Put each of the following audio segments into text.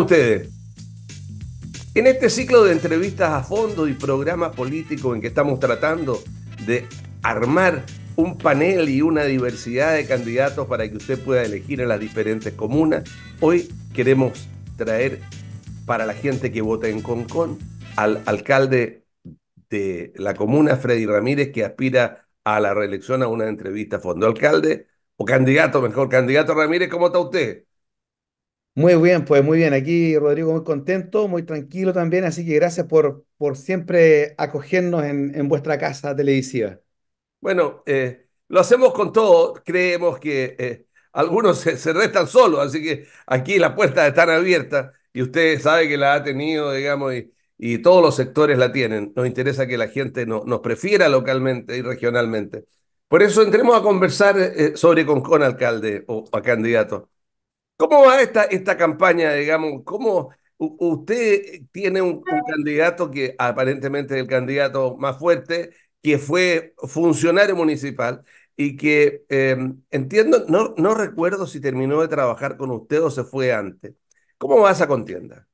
ustedes? En este ciclo de entrevistas a fondo y programa político en que estamos tratando de armar un panel y una diversidad de candidatos para que usted pueda elegir en las diferentes comunas, hoy queremos traer para la gente que vota en Concon al alcalde de la comuna, Freddy Ramírez, que aspira a la reelección a una entrevista a fondo. Alcalde, o candidato, mejor candidato Ramírez, ¿cómo está usted? Muy bien, pues muy bien. Aquí Rodrigo muy contento, muy tranquilo también, así que gracias por, por siempre acogernos en, vuestra casa televisiva. Bueno, eh, lo hacemos con todo, creemos que eh, algunos se, restan solos, así que aquí las puertas están abiertas y usted sabe que la ha tenido, digamos, y, y todos los sectores la tienen. Nos interesa que la gente nos prefiera localmente y regionalmente. Por eso entremos a conversar eh, sobre sobre con alcalde o a candidato. ¿Cómo va esta, esta campaña, digamos? ¿Cómo usted tiene un, candidato que aparentemente es el candidato más fuerte, que fue funcionario municipal y que em, entiendo, no, recuerdo si terminó de trabajar con usted o se fue antes. ¿Cómo va esa contienda?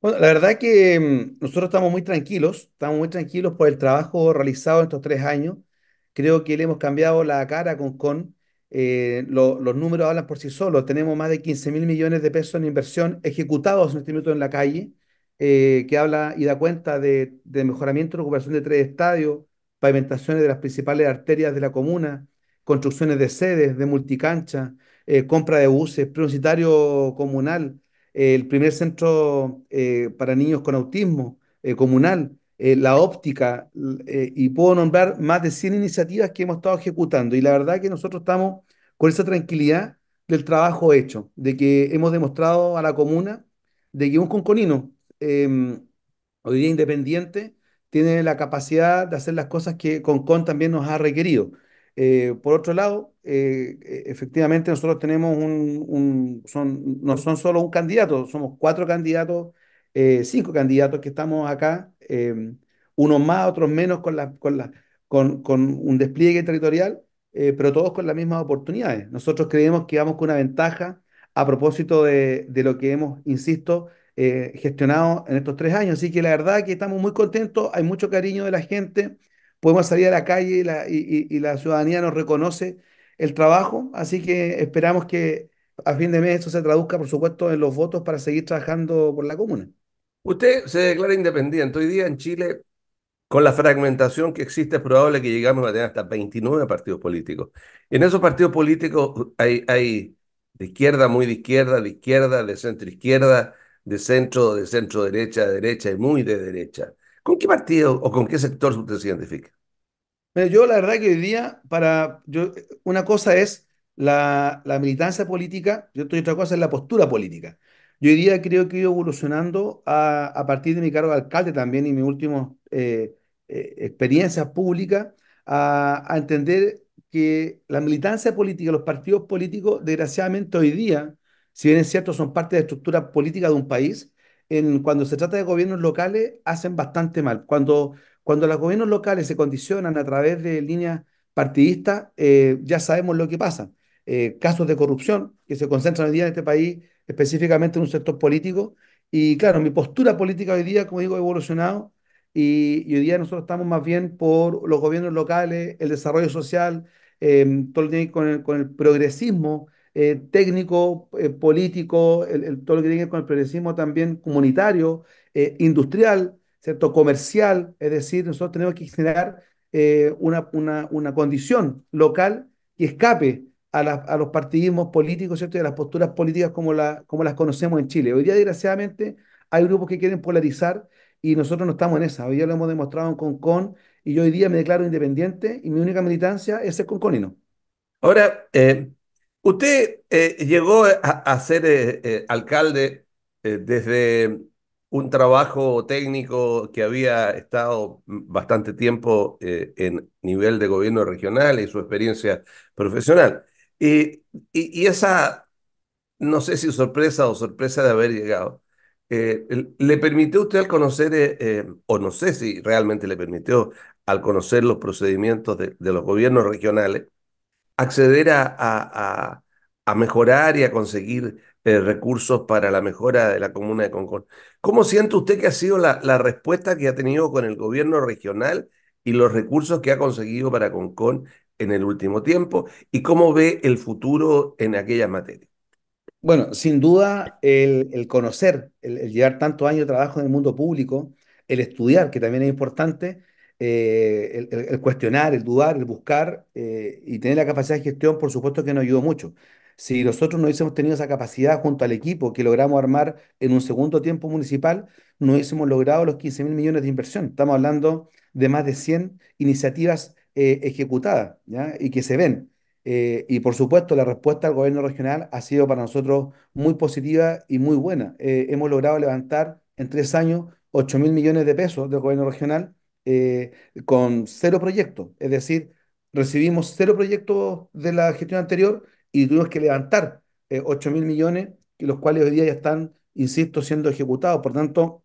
Bueno, la verdad que em, nosotros estamos muy tranquilos, estamos muy tranquilos por el trabajo realizado en estos tres años. Creo que le hemos cambiado la cara Con eh, los números hablan por sí solos. Tenemos más de 15 mil millones de pesos en inversión ejecutados en este minuto en la calle, eh, que habla y da cuenta de, de mejoramiento y recuperación de tres estadios, pavimentaciones de las principales arterias de la comuna, construcciones de sedes, de multicancha, eh, compra de buses, prioritario comunal, el primer centro para niños con autismo comunal. Eh, la óptica, eh, y puedo nombrar más de 100 iniciativas que hemos estado ejecutando. Y la verdad que nosotros estamos con esa tranquilidad del trabajo hecho, de que hemos demostrado a la comuna de que un conconino, eh, hoy día independiente, tiene la capacidad de hacer las cosas que Concon también nos ha requerido. Eh, por otro lado, e, efectivamente nosotros tenemos un, no son solo un candidato, somos cuatro candidatos, cinco candidatos que estamos acá Em, unos más, otros menos con, la, con, con, un despliegue territorial, eh, pero todos con las mismas oportunidades. Nosotros creemos que vamos con una ventaja a propósito de, lo que hemos, insisto, eh, gestionado en estos tres años. Así que la verdad que estamos muy contentos, hay mucho cariño de la gente, podemos salir a la calle y la, y, y la ciudadanía nos reconoce el trabajo, así que esperamos que a fin de mes eso se traduzca, por supuesto, en los votos para seguir trabajando por la comuna. Usted se declara independiente. Hoy día en Chile, con la fragmentación que existe, es probable que llegamos a tener hasta 29 partidos políticos. En esos partidos políticos hay, de izquierda, muy de izquierda, de izquierda, de centro izquierda, de centro, de centro derecha, de derecha y muy de derecha. ¿Con qué partido o con qué sector usted se identifica? yo la verdad que hoy día, para, yo, una cosa es la, la militancia política y otra cosa es la postura política. Yo hoy día creo que he ido evolucionando a, partir de mi cargo de alcalde también y mi última eh, pública, eh, experiencias a, entender que la militancia política, los partidos políticos, desgraciadamente hoy día, si bien es cierto, son parte de la estructura política de un país, en, cuando se trata de gobiernos locales hacen bastante mal. Cuando, cuando los gobiernos locales se condicionan a través de líneas partidistas, eh, ya sabemos lo que pasa. Eh, casos de corrupción que se concentran hoy día en este país específicamente en un sector político. Y claro, mi postura política hoy día, como digo, ha evolucionado y, hoy día nosotros estamos más bien por los gobiernos locales, el desarrollo social, em, todo lo que tiene que con el, con el progresismo eh, técnico, eh, político, el, todo lo que tiene que ver con el progresismo también comunitario, eh, industrial, comercial, es decir, nosotros tenemos que generar una, una, una condición local que escape a, los partidismos políticos, ¿cierto? Y a las posturas políticas como, como las conocemos en Chile. Hoy día, desgraciadamente, hay grupos que quieren polarizar y nosotros no estamos en esa. Hoy día lo hemos demostrado en Concon y yo hoy día me declaro independiente y mi única militancia es ser conconino. Ahora, eh, usted eh, llegó a, ser eh, alcalde desde un trabajo técnico que había estado bastante tiempo en nivel de gobierno regional y su experiencia profesional. Y, esa, no sé si sorpresa o sorpresa de haber llegado, eh, ¿le permitió usted al conocer, eh, eh, o no sé si realmente le permitió al conocer los procedimientos de, los gobiernos regionales, acceder a, mejorar y a conseguir recursos para la mejora de la comuna de Concón. ¿Cómo siente usted que ha sido la, la, respuesta que ha tenido con el gobierno regional y los recursos que ha conseguido para Concón en el último tiempo y cómo ve el futuro en aquella materia. Bueno, sin duda el, conocer, el, llevar tantos años de trabajo en el mundo público, el estudiar, que también es importante, eh, el, cuestionar, el dudar, el buscar eh, y tener la capacidad de gestión, por supuesto que nos ayudó mucho. Si nosotros no hubiésemos tenido esa capacidad junto al equipo que logramos armar en un segundo tiempo municipal, no hubiésemos logrado los 15 mil millones de inversión. Estamos hablando de más de 100 iniciativas eh, ejecutada ¿ya? y que se ven. Eh, y por supuesto, la respuesta al gobierno regional ha sido para nosotros muy positiva y muy buena. Eh, hemos logrado levantar en tres años 8 mil millones de pesos del gobierno regional con cero proyectos. Es decir, recibimos cero proyectos de la gestión anterior y tuvimos que levantar 8 mil millones, los cuales hoy día ya están, insisto, siendo ejecutados. Por tanto,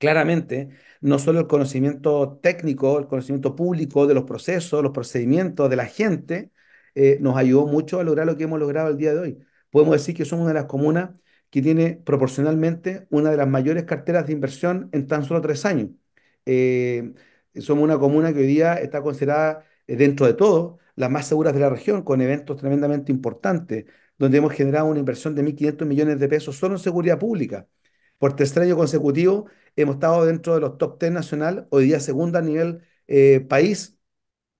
claramente, no solo el conocimiento técnico, el conocimiento público de los procesos, los procedimientos de la gente, eh, nos ayudó mucho a lograr lo que hemos logrado el día de hoy. Podemos decir que somos una de las comunas que tiene proporcionalmente una de las mayores carteras de inversión en tan solo tres años. Eh, somos una comuna que hoy día está considerada eh, dentro de todo las más seguras de la región, con eventos tremendamente importantes, donde hemos generado una inversión de 1.500 millones de pesos solo en seguridad pública. Por tercer año consecutivo hemos estado dentro de los top 10 nacional, hoy día segunda a nivel eh, país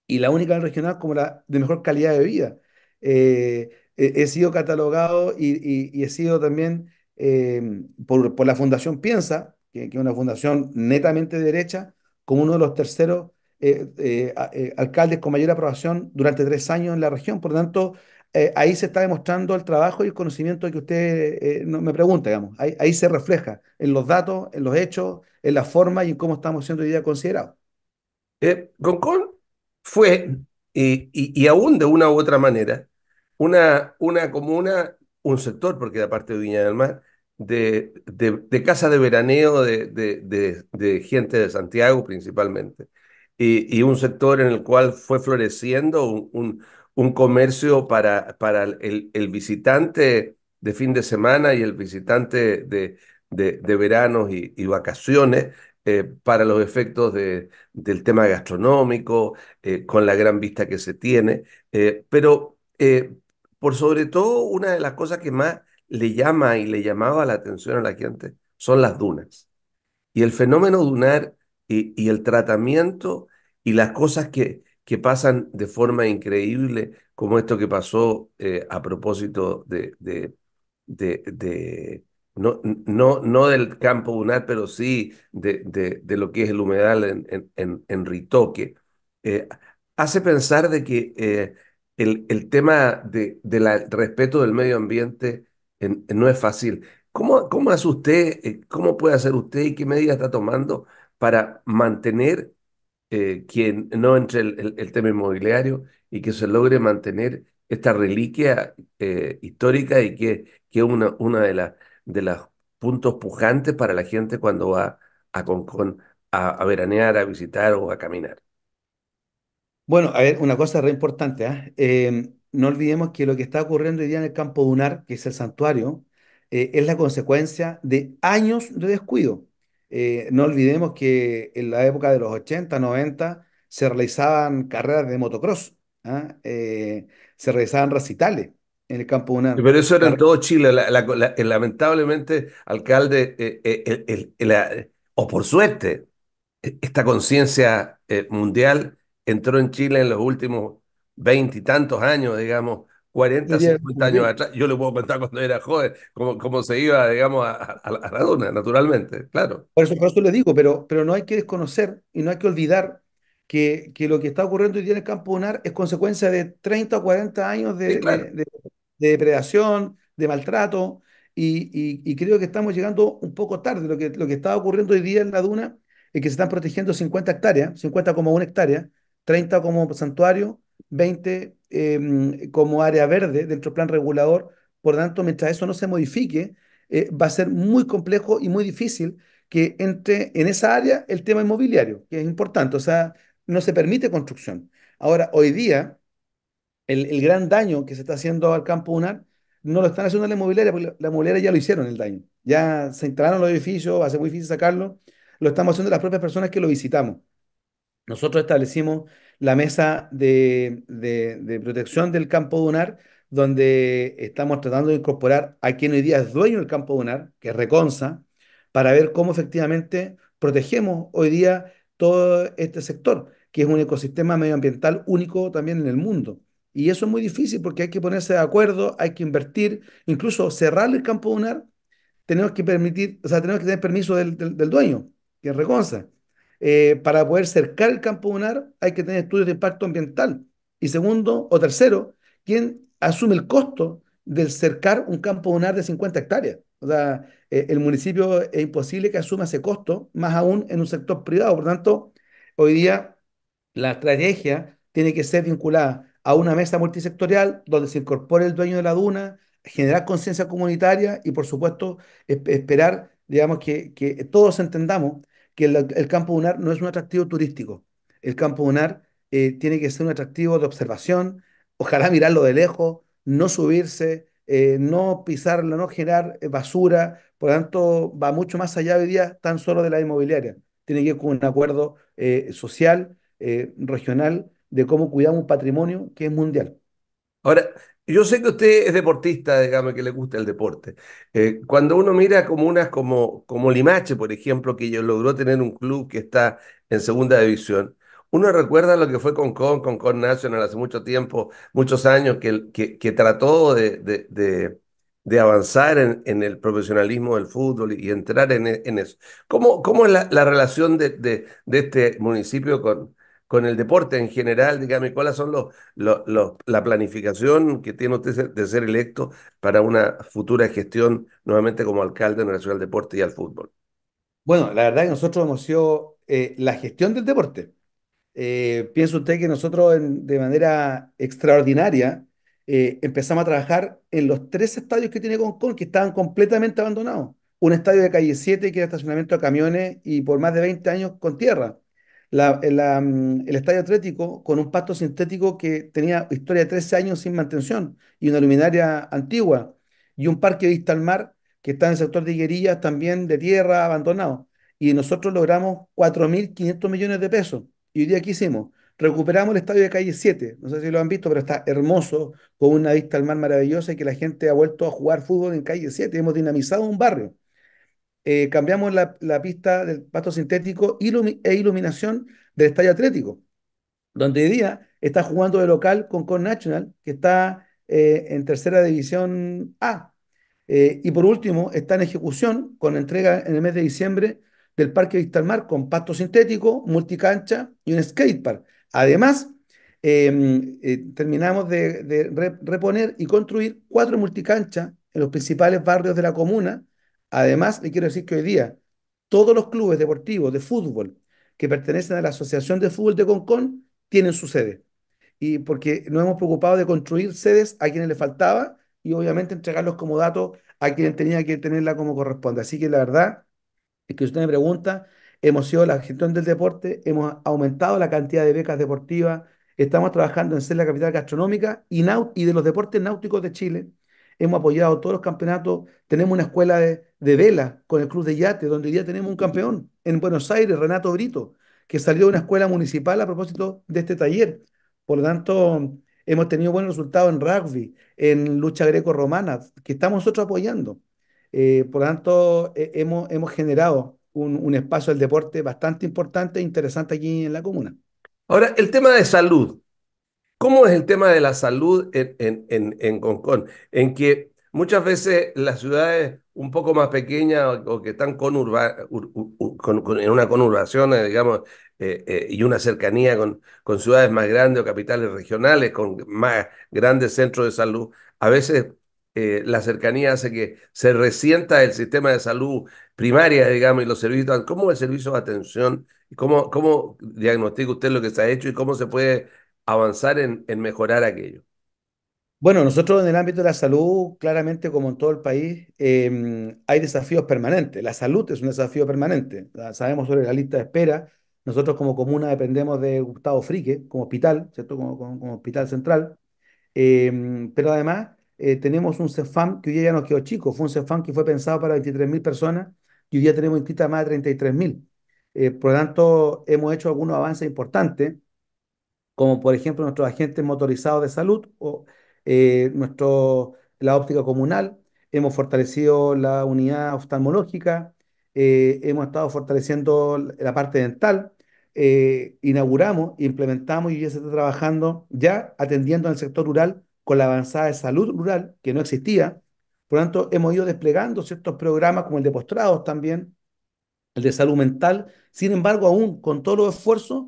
y la única regional como la de mejor calidad de vida. Eh, he, sido catalogado y, he sido también em, por, la Fundación Piensa, que, que, es una fundación netamente derecha, como uno de los terceros eh, alcaldes con mayor aprobación durante tres años en la región. Por lo tanto, eh, ahí se está demostrando el trabajo y el conocimiento que usted eh, me pregunta, digamos. Ahí, se refleja en los datos, en los hechos, en la forma y en cómo estamos siendo hoy día considerados. Eh, fue, y, aún de una u otra manera, una, una comuna, un sector, porque era parte de Viña del Mar, de, de, casa de veraneo de, de, de, gente de Santiago principalmente, y, y, un sector en el cual fue floreciendo un, un un comercio para, para el, visitante de fin de semana y el visitante de, de, veranos y, vacaciones, eh, para los efectos del tema gastronómico, eh, con la gran vista que se tiene, eh, pero por sobre todo una de las cosas que más le llama y le llamaba la atención a la gente son las dunas. Y el fenómeno dunar y, y el tratamiento y las cosas que, que pasan de forma increíble, como esto que pasó eh, a propósito de, de, de, no, no, no, del campo lunar, pero sí de, lo que es el humedal en, en, Ritoque, eh, hace pensar de que eh, el, el, tema del respeto del medio ambiente no es fácil. ¿Cómo, ¿Cómo hace usted, cómo puede hacer usted y qué medidas está tomando para mantener eh, quien que no entre el, tema inmobiliario y que se logre mantener esta reliquia eh, histórica y que es que una, una de las de los puntos pujantes para la gente cuando va a a, veranear, a visitar o a caminar. Bueno, a ver, una cosa re importante, ¿ah? em, no olvidemos que lo que está ocurriendo hoy día en el campo dunar, que es el santuario, eh, es la consecuencia de años de descuido. Eh, no olvidemos que en la época de los 80, 90 se realizaban carreras de motocross, ¿ah? eh, se realizaban recitales en el campo de una... Pero eso era en todo Chile. Eh, lamentablemente, alcalde, o por suerte, e, esta conciencia mundial entró en Chile en los últimos veintitantos años, digamos, 40, 50 años atrás. Yo le puedo contar cuando era joven, cómo, cómo se iba, digamos, a, la duna, naturalmente, claro. Por eso, le digo, pero, pero no hay que desconocer y no hay que olvidar que, lo que está ocurriendo hoy día en el campo lunar es consecuencia de 30 o 40 años de, depredación, de maltrato, y, creo que estamos llegando un poco tarde. Lo que, lo que está ocurriendo hoy día en la duna es que se están protegiendo 50 hectáreas, como una hectárea 30 como santuario 20 em, como área verde dentro del plan regulador. Por tanto, mientras eso no se modifique, eh, va a ser muy complejo y muy difícil que entre en esa área el tema inmobiliario, que es importante. O sea, no se permite construcción. Ahora, hoy día, el, el gran daño que se está haciendo al campo UNAR no lo están haciendo la inmobiliaria, porque la inmobiliaria ya lo hicieron el daño. Ya se instalaron los edificios, va a ser muy difícil sacarlo. Lo estamos haciendo las propias personas que lo visitamos. Nosotros establecimos la mesa de, protección del campo dunar, donde estamos tratando de incorporar a quien hoy día es dueño del campo dunar, que es Reconsa, para ver cómo efectivamente protegemos hoy día todo este sector, que es un ecosistema medioambiental único también en el mundo. Y eso es muy difícil porque hay que ponerse de acuerdo, hay que invertir, incluso cerrar el campo dunar, tenemos que permitir, o sea, tenemos que tener permiso del, dueño, que es Reconsa. Eh, para poder cercar el campo lunar hay que tener estudios de impacto ambiental. Y segundo o tercero, ¿quién asume el costo del cercar un campo lunar de 50 hectáreas? O sea, eh, el municipio es imposible que asuma ese costo, más aún en un sector privado. Por tanto, hoy día la estrategia tiene que ser vinculada a una mesa multisectorial donde se incorpore el dueño de la duna, generar conciencia comunitaria y, por supuesto, esperar, digamos, que, que todos entendamos que el, campo lunar no es un atractivo turístico. El campo lunar eh, tiene que ser un atractivo de observación, ojalá mirarlo de lejos, no subirse, eh, no pisarlo, no generar eh, basura. Por lo tanto, va mucho más allá hoy día tan solo de la inmobiliaria. Tiene que ir con un acuerdo social, regional, de cómo cuidamos un patrimonio que es mundial. Ahora, yo sé que usted es deportista, digamos, que le gusta el deporte. Eh, cuando uno mira comunas como, como Limache, por ejemplo, que logró tener un club que está en segunda división, uno recuerda lo que fue con Con, con National hace mucho tiempo, muchos años, que, que, que trató de, de, de, avanzar en, en, el profesionalismo del fútbol y entrar en, en eso. ¿Cómo, cómo es la, relación de, de, este municipio con, con el deporte en general, dígame, ¿cuáles son los, planificaciones la planificación que tiene usted de ser electo para una futura gestión nuevamente como alcalde en relación al deporte y al fútbol? Bueno, la verdad que nosotros hemos sido eh, la gestión del deporte. Eh, piensa usted que nosotros de manera extraordinaria eh, empezamos a trabajar en los tres estadios que tiene Kong que estaban completamente abandonados. Un estadio de calle 7 que era estacionamiento a camiones y por más de 20 años con tierra. Eh, mm, el estadio atlético con un pasto sintético que tenía historia de 13 años sin mantención y una luminaria antigua y un parque de vista al mar que está en el sector de higuerías también de tierra abandonado. Y nosotros logramos 4.500 millones de pesos. ¿Y hoy día qué hicimos? Recuperamos el estadio de calle 7, no sé si lo han visto, pero está hermoso, con una vista al mar maravillosa y que la gente ha vuelto a jugar fútbol en calle 7. Hemos dinamizado un barrio. Eh, cambiamos la, pista del pasto sintético e iluminación del estadio atlético, donde hoy día está jugando de local con Con National, que está eh, en tercera división A. Eh, y por último, está en ejecución con entrega en el mes de diciembre del Parque Vistalmar con pasto sintético, multicancha y un skatepark. Además, em, terminamos de reponer y construir cuatro multicanchas en los principales barrios de la comuna, Además, le quiero decir que hoy día todos los clubes deportivos de fútbol que pertenecen a la Asociación de Fútbol de Concón tienen su sede. Y porque nos hemos preocupado de construir sedes a quienes le faltaba y obviamente entregarlos como datos a quienes tenía que tenerla como corresponde. Así que la verdad es que usted me pregunta, hemos sido la gestión del deporte, hemos aumentado la cantidad de becas deportivas, estamos trabajando en ser la capital gastronómica y de los deportes náuticos de Chile hemos apoyado todos los campeonatos, tenemos una escuela de, vela con el club de yate, donde hoy día tenemos un campeón en Buenos Aires, Renato Brito, que salió de una escuela municipal a propósito de este taller. Por lo tanto, hemos tenido buenos resultados en rugby, en lucha greco-romana, que estamos nosotros apoyando. Eh, por lo tanto, eh, hemos, hemos generado un, un, espacio del deporte bastante importante e interesante aquí en la comuna. Ahora, el tema de salud. ¿Cómo es el tema de la salud en, en, en, en En que muchas veces las ciudades un poco más pequeñas o, que están en una conurbación, eh, digamos, eh, eh, y una cercanía con, con ciudades más grandes o capitales regionales, con más grandes centros de salud, a veces la cercanía hace que se resienta el sistema de salud primaria, digamos, y los servicios, ¿cómo es el servicio de atención? ¿Cómo, cómo diagnostica usted lo que se ha hecho y cómo se puede avanzar en, mejorar aquello? Bueno, nosotros en el ámbito de la salud, claramente como en todo el país, em, hay desafíos permanentes. La salud es un desafío permanente. Sabemos sobre la lista de espera. Nosotros como comuna dependemos de Gustavo Frique, como hospital, ¿cierto? Como, hospital central. Em, pero además eh, tenemos un CEFAM que hoy día ya nos quedó chico. Fue un CEFAM que fue pensado para 23.000 personas y hoy día tenemos inscritas más de 33.000. Eh, por lo tanto, hemos hecho algunos avances importantes como por ejemplo nuestros agentes motorizados de salud o eh, nuestro, la óptica comunal, hemos fortalecido la unidad oftalmológica, eh, hemos estado fortaleciendo la parte dental, eh, inauguramos, implementamos y ya se está trabajando, ya atendiendo en el sector rural con la avanzada de salud rural que no existía. Por lo tanto, hemos ido desplegando ciertos programas como el de postrados también, el de salud mental. Sin embargo, aún con todos los esfuerzos,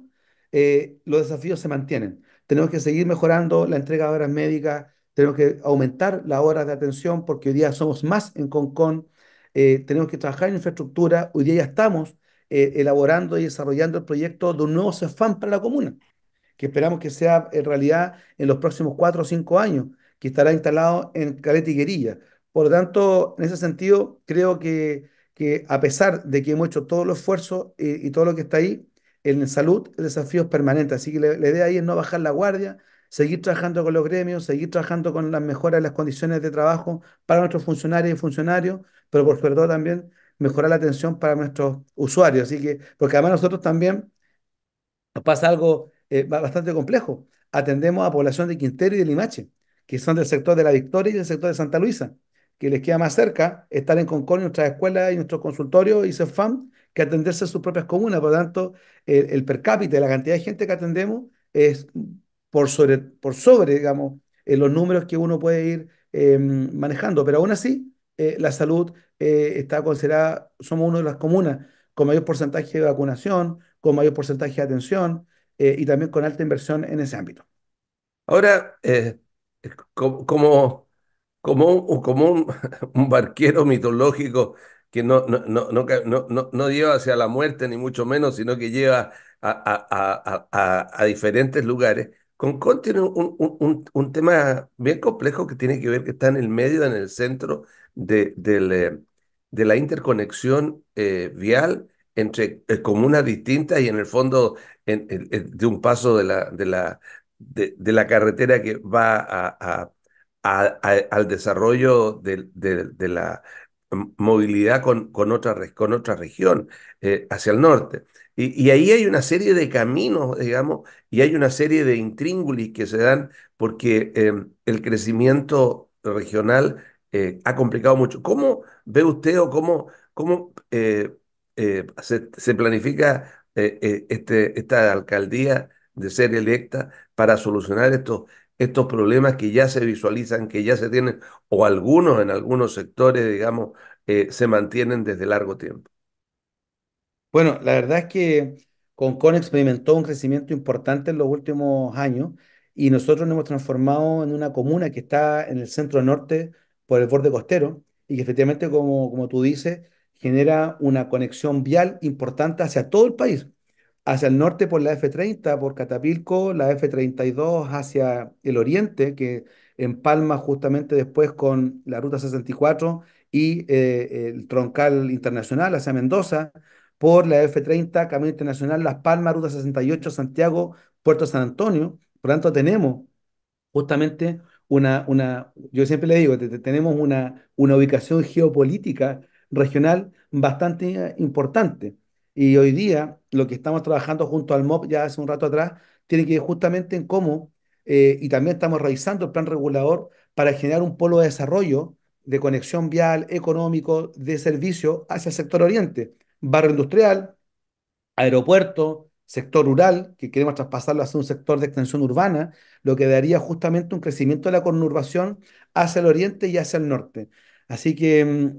eh, los desafíos se mantienen. Tenemos que seguir mejorando la entrega de horas médicas, tenemos que aumentar las horas de atención porque hoy día somos más en Concon, eh, tenemos que trabajar en infraestructura, hoy día ya estamos eh, elaborando y desarrollando el proyecto de un nuevo CEFAM para la comuna, que esperamos que sea en realidad en los próximos cuatro o cinco años, que estará instalado en Caleta y Por lo tanto, en ese sentido, creo que, a pesar de que hemos hecho todo el esfuerzo y, y todo lo que está ahí, en salud el desafío es permanente, así que la, idea ahí es no bajar la guardia, seguir trabajando con los gremios, seguir trabajando con las mejoras de las condiciones de trabajo para nuestros funcionarios y funcionarios, pero por sobre también mejorar la atención para nuestros usuarios. Así que, porque además nosotros también nos pasa algo eh, bastante complejo. Atendemos a población de Quintero y de Limache, que son del sector de La Victoria y del sector de Santa Luisa, que les queda más cerca estar en Concordia, nuestras escuelas y nuestros consultorios y CEFAM, que atenderse a sus propias comunas. Por lo tanto, el, per cápita, la cantidad de gente que atendemos es por sobre, digamos, eh, los números que uno puede ir em, manejando. Pero aún así, eh, la salud eh, está considerada, somos una de las comunas con mayor porcentaje de vacunación, con mayor porcentaje de atención y también con alta inversión en ese ámbito. Ahora, como, como, un barquero mitológico, que no, no, no, no, lleva hacia la muerte, ni mucho menos, sino que lleva a, a, diferentes lugares. Con tiene un, tema bien complejo que tiene que ver que está en el medio, en el centro de, eh, de la interconexión eh, vial entre eh, comunas distintas y en el fondo en, de un paso de la, de la, de, la carretera que va a, al desarrollo de, la, movilidad con, con, otra, con otra región, eh, hacia el norte. Y, ahí hay una serie de caminos, digamos, y hay una serie de intríngulis que se dan porque em, el crecimiento regional eh, ha complicado mucho. ¿Cómo ve usted o cómo, cómo eh, se, planifica este, esta alcaldía de ser electa para solucionar estos, estos problemas que ya se visualizan, que ya se tienen, o algunos en algunos sectores, digamos, eh, se mantienen desde largo tiempo? Bueno, la verdad es que Concon experimentó un crecimiento importante en los últimos años y nosotros nos hemos transformado en una comuna que está en el centro norte por el borde costero y que efectivamente, como, como tú dices, genera una conexión vial importante hacia todo el país hacia el norte por la F-30, por Catapilco, la F-32 hacia el oriente, que empalma justamente después con la Ruta 64 y eh, el troncal internacional hacia Mendoza, por la F-30, Camino Internacional, Las Palmas, Ruta 68, Santiago, Puerto San Antonio. Por lo tanto, tenemos justamente una, una yo siempre le digo, tenemos una, una ubicación geopolítica regional bastante eh, importante. Y hoy día, lo que estamos trabajando junto al MOP ya hace un rato atrás, tiene que ver justamente en cómo, eh, y también estamos revisando el plan regulador para generar un polo de desarrollo de conexión vial, económico, de servicio hacia el sector oriente, barrio industrial, aeropuerto, sector rural, que queremos traspasarlo hacia un sector de extensión urbana, lo que daría justamente un crecimiento de la conurbación hacia el oriente y hacia el norte. Así que mm,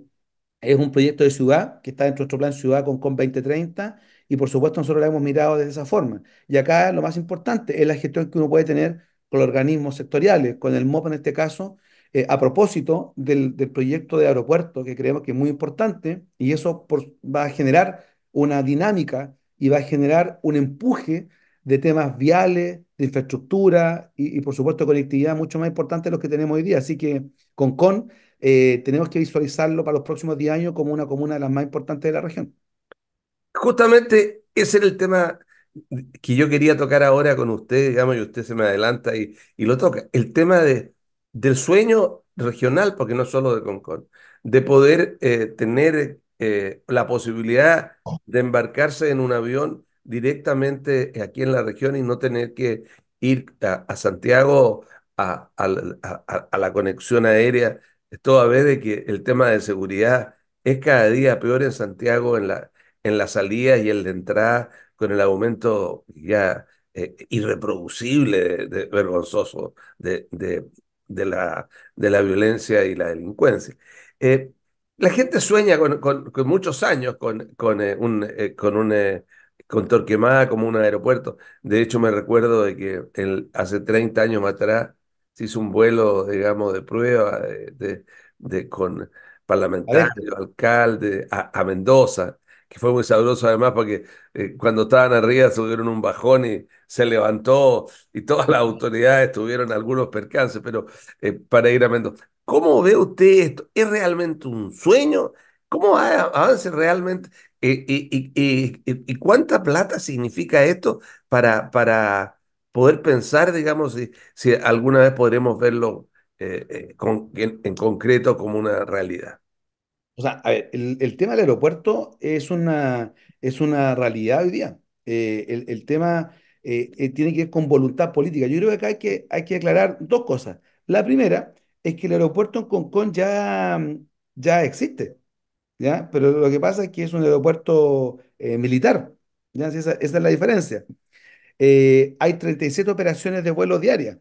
es un proyecto de ciudad que está dentro de nuestro plan Ciudad con CON 2030 y por supuesto nosotros lo hemos mirado de esa forma. Y acá lo más importante es la gestión que uno puede tener con los organismos sectoriales, con el MOP en este caso, eh, a propósito del, proyecto de aeropuerto que creemos que es muy importante y eso va a generar una dinámica y va a generar un empuje de temas viales, de infraestructura y, y por supuesto conectividad mucho más importante de los que tenemos hoy día. Así que con CON eh, tenemos que visualizarlo para los próximos 10 años como una comuna de las más importantes de la región. Justamente ese era el tema que yo quería tocar ahora con usted, digamos, y usted se me adelanta y, y lo toca. El tema de, del sueño regional, porque no solo de Concord, de poder eh, tener eh, la posibilidad de embarcarse en un avión directamente aquí en la región y no tener que ir a, Santiago a, a, la conexión aérea toda vez de que el tema de seguridad es cada día peor en Santiago en la, en salida y en la entrada con el aumento ya eh, irreproducible, vergonzoso de, la, de la violencia y la delincuencia. Eh, la gente sueña con, muchos años con, eh, un, con un con Torquemada como un aeropuerto. De hecho, me recuerdo de que hace 30 años atrás se hizo un vuelo, digamos, de prueba de, con parlamentarios, alcalde, a, Mendoza, que fue muy sabroso además porque eh, cuando estaban arriba subieron un bajón y se levantó y todas las autoridades tuvieron algunos percances, pero eh, para ir a Mendoza. ¿Cómo ve usted esto? ¿Es realmente un sueño? ¿Cómo avance realmente? Eh, ¿Y, cuánta plata significa esto para, para, poder pensar, digamos, si, alguna vez podremos verlo eh, eh, en, concreto como una realidad. O sea, a ver, el, tema del aeropuerto es una, es una realidad hoy día. Eh, el, tema tiene que ver con voluntad política. Yo creo que acá hay que, hay que aclarar dos cosas. La primera es que el aeropuerto en Concón ya, ya existe, ¿ya? pero lo que pasa es que es un aeropuerto militar. esa es la diferencia. Eh, hay 37 operaciones de vuelo diarias.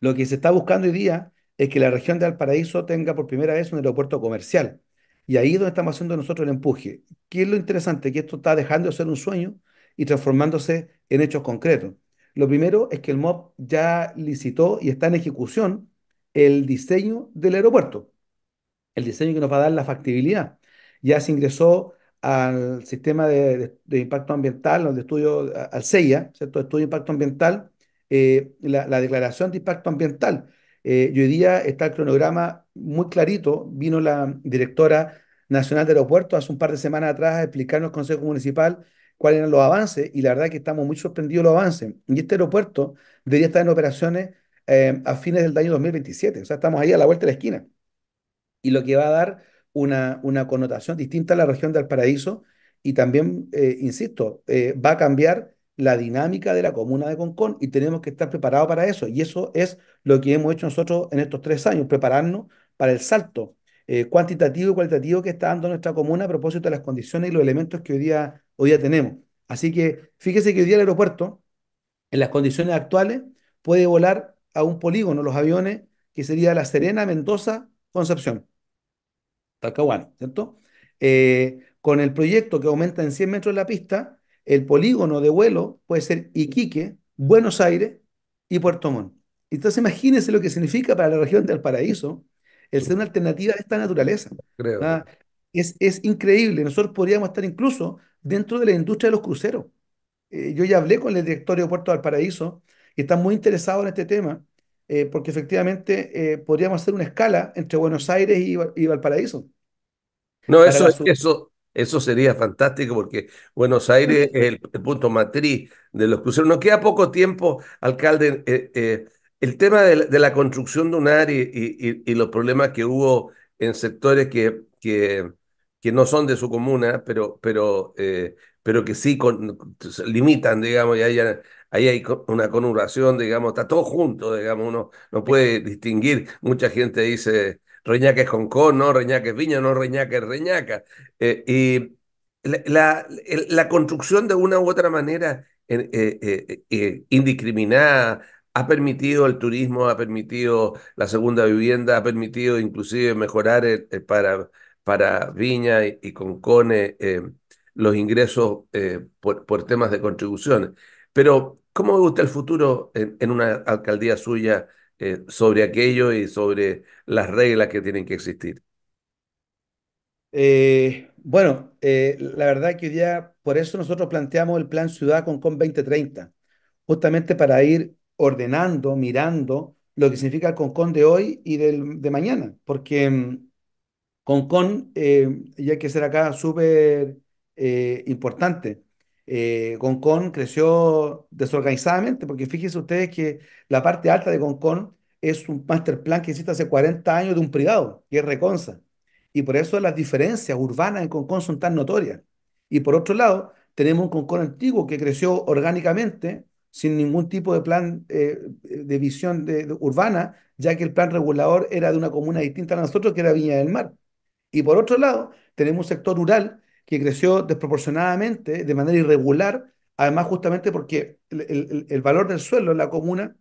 Lo que se está buscando hoy día es que la región de Alparaíso tenga por primera vez un aeropuerto comercial. Y ahí es donde estamos haciendo nosotros el empuje. ¿Qué es lo interesante? Que esto está dejando de ser un sueño y transformándose en hechos concretos. Lo primero es que el MOP ya licitó y está en ejecución el diseño del aeropuerto, el diseño que nos va a dar la factibilidad. Ya se ingresó al sistema de, impacto ambiental, al estudio, al CEIA, ¿cierto? Estudio de impacto ambiental, eh, la, declaración de impacto ambiental. Eh, y hoy día está el cronograma muy clarito. Vino la directora nacional de aeropuertos hace un par de semanas atrás a explicarnos al Consejo Municipal cuáles eran los avances y la verdad que estamos muy sorprendidos los avances. Y este aeropuerto debería estar en operaciones eh, a fines del año 2027, o sea, estamos ahí a la vuelta de la esquina. Y lo que va a dar una, connotación distinta a la región del paraíso y también, eh, insisto, eh, va a cambiar la dinámica de la comuna de Concón y tenemos que estar preparados para eso. Y eso es lo que hemos hecho nosotros en estos tres años, prepararnos para el salto eh, cuantitativo y cualitativo que está dando nuestra comuna a propósito de las condiciones y los elementos que hoy día, hoy día tenemos. Así que fíjese que hoy día el aeropuerto, en las condiciones actuales, puede volar a un polígono los aviones que sería La Serena, Mendoza, Concepción. Talcahuano, ¿cierto? Eh, con el proyecto que aumenta en 100 metros la pista, el polígono de vuelo puede ser Iquique, Buenos Aires y Puerto Montt. Entonces imagínense lo que significa para la región de Alparaíso el ser una alternativa de esta naturaleza. Creo. ¿ah? Es, es, increíble. Nosotros podríamos estar incluso dentro de la industria de los cruceros. Eh, yo ya hablé con el directorio de Puerto Alparaíso, que están muy interesado en este tema, eh, porque efectivamente eh, podríamos hacer una escala entre Buenos Aires y, Valparaíso. No, eso, eso, eso sería fantástico porque Buenos Aires es el, punto matriz de los cruceros. Nos queda poco tiempo, alcalde. Eh, el tema de, la construcción de un área y, los problemas que hubo en sectores que, que, que no son de su comuna, pero, pero, pero que sí con, limitan, digamos, y hayan ahí hay una conurbación, digamos, está todo junto, digamos, uno no puede distinguir. Mucha gente dice, Reñaca es Concon, no, Reñaca es Viña, no, Reñaca es Reñaca. Eh, y la, la, construcción de una u otra manera eh, eh, indiscriminada ha permitido el turismo, ha permitido la segunda vivienda, ha permitido inclusive mejorar para, para Viña y, con los ingresos por temas de contribuciones. Pero, ¿cómo ve usted el futuro en, una alcaldía suya eh, sobre aquello y sobre las reglas que tienen que existir? Eh, bueno, eh, la verdad que hoy día, por eso nosotros planteamos el plan Ciudad con 2030, justamente para ir ordenando, mirando lo que significa el CONCON de hoy y de mañana, porque CONCON, mm, eh, y hay que ser acá súper importante, eh, creció desorganizadamente, porque fíjense ustedes que la parte alta de Kong es un master plan que existe hace 40 años de un privado, que es Reconsa. Y por eso las diferencias urbanas en Concón son tan notorias. Y por otro lado, tenemos un Concón antiguo que creció orgánicamente, sin ningún tipo de plan eh, de visión urbana, ya que el plan regulador era de una comuna distinta a nosotros, que era Viña del Mar. Y por otro lado, tenemos un sector rural que creció desproporcionadamente, de manera irregular, además justamente porque el, valor del suelo en la comuna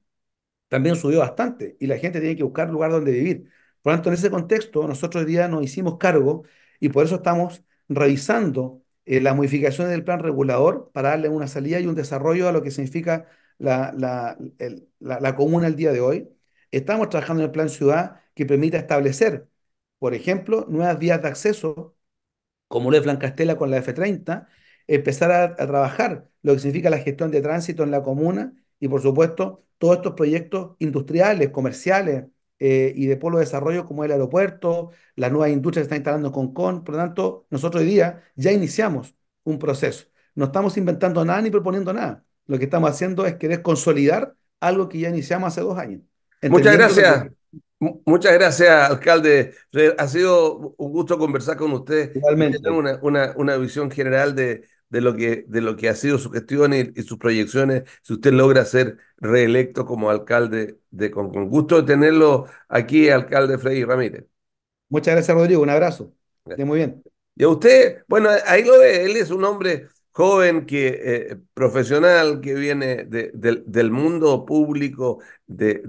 también subió bastante y la gente tiene que buscar lugar donde vivir. Por lo tanto, en ese contexto, nosotros hoy día nos hicimos cargo y por eso estamos revisando eh, las modificaciones del plan regulador para darle una salida y un desarrollo a lo que significa la, la comuna el día de hoy. Estamos trabajando en el plan ciudad que permita establecer, por ejemplo, nuevas vías de acceso como lo es Blancastela con la F30, empezar a, trabajar lo que significa la gestión de tránsito en la comuna y, por supuesto, todos estos proyectos industriales, comerciales eh, y de polo de desarrollo como el aeropuerto, las nuevas industrias que están instalando con Concon. Por lo tanto, nosotros hoy día ya iniciamos un proceso. No estamos inventando nada ni proponiendo nada. Lo que estamos haciendo es querer consolidar algo que ya iniciamos hace dos años. Muchas gracias. Muchas gracias, alcalde. Ha sido un gusto conversar con usted. Igualmente. Tener una, una, una, visión general de, de, lo que, de lo que ha sido su gestión y, sus proyecciones. Si usted logra ser reelecto como alcalde, de, con, gusto de tenerlo aquí, alcalde Freddy Ramírez. Muchas gracias, Rodrigo. Un abrazo. muy bien. Y a usted, bueno, ahí lo ve, él es un hombre joven que, eh, profesional que viene del mundo público, de,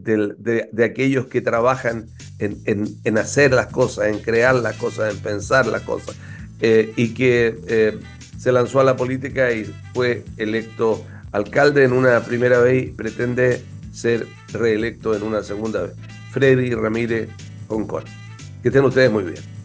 aquellos que trabajan en, hacer las cosas, en crear las cosas, en pensar las cosas, eh, y que eh, se lanzó a la política y fue electo alcalde en una primera vez y pretende ser reelecto en una segunda vez. Freddy Ramírez concord Que estén ustedes muy bien.